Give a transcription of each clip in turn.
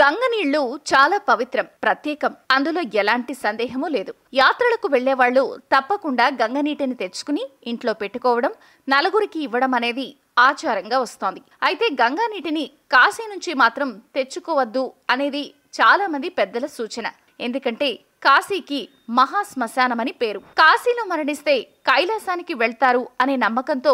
గంగ నీళ్లు చాలా పవిత్రం ప్రత్యేకం అందులో ఎలాంటి సందేహమూ లేదు యాత్రలకు వెళ్లేవాళ్లు తప్పకుండా గంగ నీటిని తెచ్చుకుని ఇంట్లో పెట్టుకోవడం నలుగురికి ఇవ్వడం అనేది ఆచారంగా వస్తోంది అయితే గంగా నీటిని కాశీ నుంచి మాత్రం తెచ్చుకోవద్దు అనేది చాలా మంది పెద్దల సూచన ఎందుకంటే కాశీకి మహాశ్మశానమని పేరు కాశీలో మరణిస్తే కైలాసానికి వెళ్తారు అనే నమ్మకంతో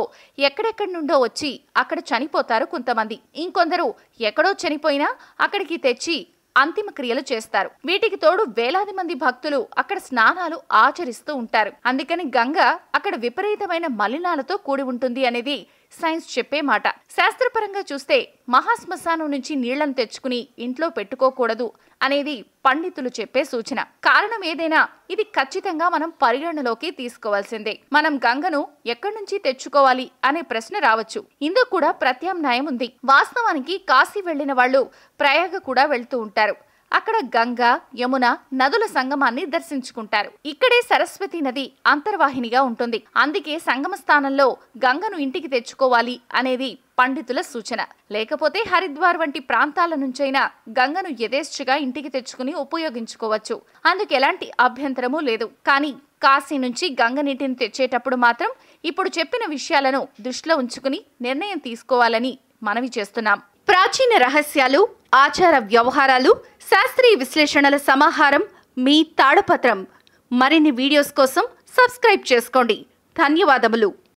ఎక్కడెక్కడి నుండో వచ్చి అక్కడ చనిపోతారు కొంతమంది ఇంకొందరు ఎక్కడో చనిపోయినా అక్కడికి తెచ్చి అంతిమ క్రియలు చేస్తారు వీటికి తోడు వేలాది మంది భక్తులు అక్కడ స్నానాలు ఆచరిస్తూ ఉంటారు అందుకని గంగ అక్కడ విపరీతమైన మలినాలతో కూడి ఉంటుంది అనేది సైన్స్ చెప్పే మాట శాస్త్రపరంగా చూస్తే మహాశ్మశానం నుంచి నీళ్లను తెచ్చుకుని ఇంట్లో పెట్టుకోకూడదు అనేది పండితులు చెప్పే సూచన కారణం ఏదైనా ఇది ఖచ్చితంగా మనం పరిగణలోకి తీసుకోవాల్సిందే మనం గంగను ఎక్కడి నుంచి తెచ్చుకోవాలి అనే ప్రశ్న రావచ్చు ఇందుకు కూడా ప్రత్యామ్నాయం ఉంది వాస్తవానికి కాశీ వెళ్లిన వాళ్ళు ప్రయాగ కూడా వెళ్తూ ఉంటారు అక్కడ గంగా యమున నదుల సంగమాన్ని దర్శించుకుంటారు ఇక్కడే సరస్వతి నది అంతర్వాహినిగా ఉంటుంది అందుకే సంగమ స్థానంలో గంగను ఇంటికి తెచ్చుకోవాలి అనేది పండితుల సూచన లేకపోతే హరిద్వార్ వంటి ప్రాంతాల నుంచైనా గంగను యథేచ్ఛగా ఇంటికి తెచ్చుకుని ఉపయోగించుకోవచ్చు అందుకు ఎలాంటి అభ్యంతరమూ లేదు కానీ కాశీ నుంచి గంగ నీటిని తెచ్చేటప్పుడు మాత్రం ఇప్పుడు చెప్పిన విషయాలను దృష్టిలో ఉంచుకుని నిర్ణయం తీసుకోవాలని మనవి చేస్తున్నాం ప్రాచీన రహస్యాలు ఆచార వ్యవహారాలు శాస్త్రీయ విశ్లేషణల సమాహారం మీ తాడపత్రం మరిన్ని వీడియోస్ కోసం సబ్స్క్రైబ్ చేసుకోండి ధన్యవాదములు